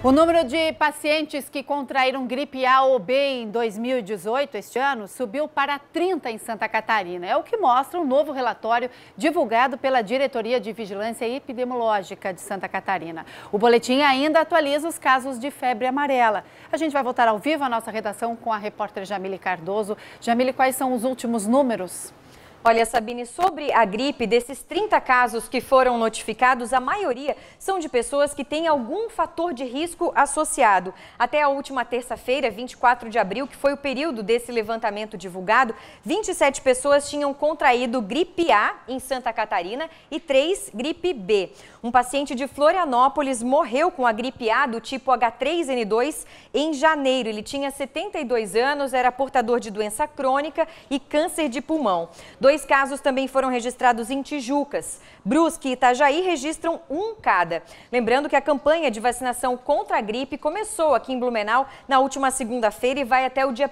O número de pacientes que contraíram gripe A ou B em 2018, este ano, subiu para 30 em Santa Catarina. É o que mostra um novo relatório divulgado pela Diretoria de Vigilância Epidemiológica de Santa Catarina. O boletim ainda atualiza os casos de febre amarela. A gente vai voltar ao vivo à nossa redação com a repórter Jamile Cardoso. Jamile, quais são os últimos números? Olha, Sabine, sobre a gripe, desses 30 casos que foram notificados, a maioria são de pessoas que têm algum fator de risco associado. Até a última terça-feira, 24 de abril, que foi o período desse levantamento divulgado, 27 pessoas tinham contraído gripe A em Santa Catarina e 3 gripe B. Um paciente de Florianópolis morreu com a gripe A do tipo H3N2 em janeiro. Ele tinha 72 anos, era portador de doença crônica e câncer de pulmão. Dois casos também foram registrados em Tijucas. Brusque e Itajaí registram um cada. Lembrando que a campanha de vacinação contra a gripe começou aqui em Blumenau na última segunda-feira e vai até o dia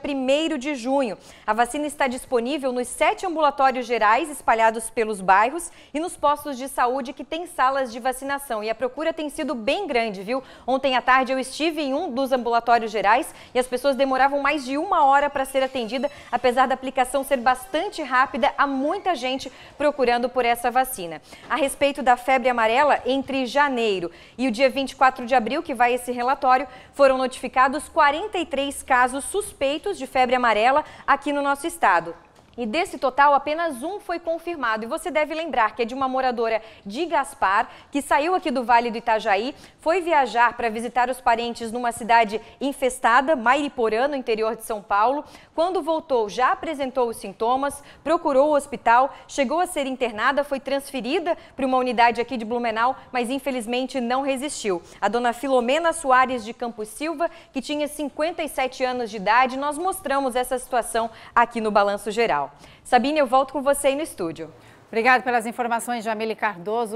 1 de junho. A vacina está disponível nos sete ambulatórios gerais espalhados pelos bairros e nos postos de saúde que têm salas de vacinação. E a procura tem sido bem grande, viu? Ontem à tarde eu estive em um dos ambulatórios gerais e as pessoas demoravam mais de uma hora para ser atendida, apesar da aplicação ser bastante rápida muita gente procurando por essa vacina. A respeito da febre amarela, entre janeiro e o dia 24 de abril, que vai esse relatório, foram notificados 43 casos suspeitos de febre amarela aqui no nosso estado. E desse total, apenas um foi confirmado. E você deve lembrar que é de uma moradora de Gaspar, que saiu aqui do Vale do Itajaí, foi viajar para visitar os parentes numa cidade infestada, Mairiporã, no interior de São Paulo. Quando voltou, já apresentou os sintomas, procurou o hospital, chegou a ser internada, foi transferida para uma unidade aqui de Blumenau, mas infelizmente não resistiu. A dona Filomena Soares de Campos Silva, que tinha 57 anos de idade, nós mostramos essa situação aqui no Balanço Geral. Sabine, eu volto com você aí no estúdio. Obrigado pelas informações, Jamile Cardoso.